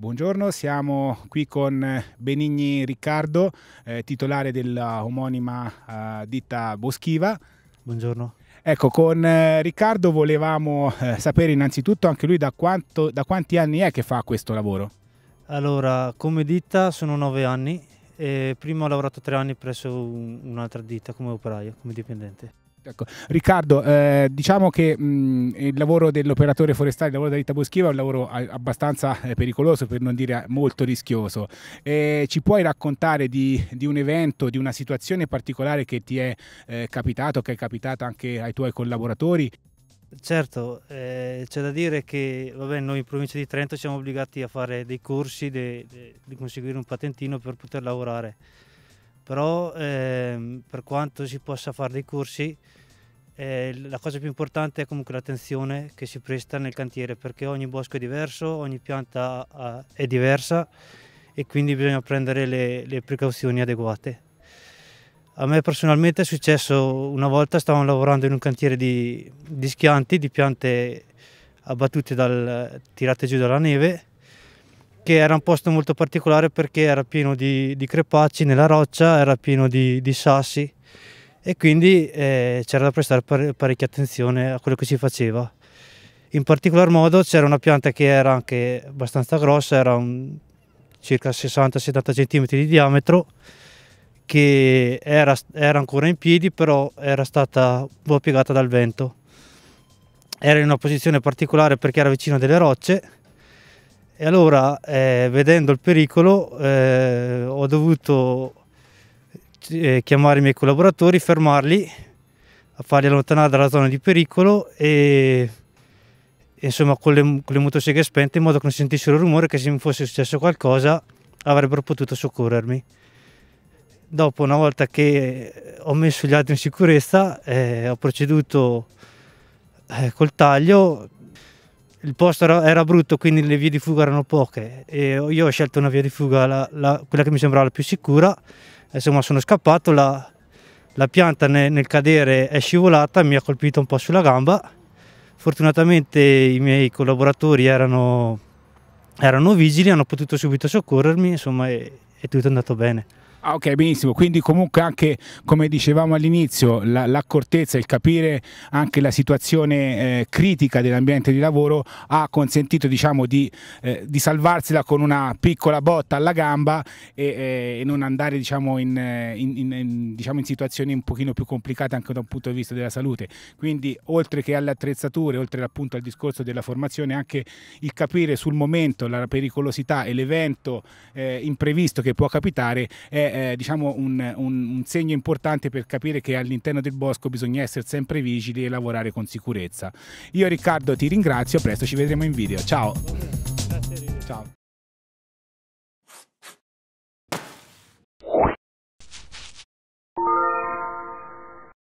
Buongiorno, siamo qui con Benigni Riccardo, eh, titolare dell'omonima eh, ditta Boschiva. Buongiorno. Ecco, con eh, Riccardo volevamo eh, sapere innanzitutto anche lui da, quanto, da, quanti anni è che fa questo lavoro. Allora, come ditta sono nove anni e prima ho lavorato tre anni presso un'altra ditta come operaio, come dipendente. Ecco. Riccardo, eh, diciamo che mh, mm, il lavoro dell'operatore forestale, il lavoro della ditta boschiva è un lavoro eh, abbastanza eh, pericoloso, per non dire molto rischioso. Eh, ci puoi raccontare di, di, un evento, di una situazione particolare che ti è eh, capitato, che è capitata anche ai tuoi collaboratori? Certo, c'è da dire che vabbè, noi in provincia di Trento siamo obbligati a fare dei corsi, di de, de, de conseguire un patentino per poter lavorare però ehm, per quanto si possa fare dei corsi eh, la cosa più importante è comunque l'attenzione che si presta nel cantiere perché ogni bosco è diverso, ogni pianta è diversa e quindi bisogna prendere le, le precauzioni adeguate. A me personalmente è successo una volta, stavamo lavorando in un cantiere di, di schianti, di piante abbattute dal, tirate giù dalla neve che era un posto molto particolare perché era pieno di, di crepacci nella roccia, era pieno di, di sassi e quindi eh, c'era da prestare parecchia attenzione a quello che si faceva. In particolar modo c'era una pianta che era anche abbastanza grossa, era un, circa 60-70 cm di diametro, che era, era, ancora in piedi però era stata un po' piegata dal vento. Era in una posizione particolare perché era vicino a delle rocce e allora, eh, vedendo il pericolo, eh, ho dovuto eh, chiamare i miei collaboratori, fermarli, a farli allontanare dalla zona di pericolo e insomma con le, con le motoseghe spente in modo che non sentissero il rumore che se mi fosse successo qualcosa avrebbero potuto soccorrermi. Dopo, una volta che ho messo gli altri in sicurezza, eh, ho proceduto eh, col taglio il posto era, era, brutto, quindi le vie di fuga erano poche e io ho scelto una via di fuga, la, la, quella che mi sembrava la più sicura, insomma sono scappato, la, la pianta nel, nel cadere è scivolata, mi ha colpito un po' sulla gamba, fortunatamente i miei collaboratori erano, erano vigili, hanno potuto subito soccorrermi, insomma è, è tutto andato bene. Ah, ok, benissimo, quindi comunque anche come dicevamo all'inizio l'accortezza, la, il capire anche la situazione eh, critica dell'ambiente di lavoro ha consentito diciamo, di, eh, di, salvarsela con una piccola botta alla gamba e, eh, e non andare diciamo, eh, in, in, in, diciamo, in, situazioni un pochino più complicate anche da un punto di vista della salute. Quindi oltre che alle attrezzature, oltre appunto al discorso della formazione, anche il capire sul momento la pericolosità e l'evento eh, imprevisto che può capitare è eh, diciamo un, un, un, segno importante per capire che all'interno del bosco bisogna essere sempre vigili e lavorare con sicurezza. Io Riccardo ti ringrazio, presto ci vedremo in video. Ciao! Ciao!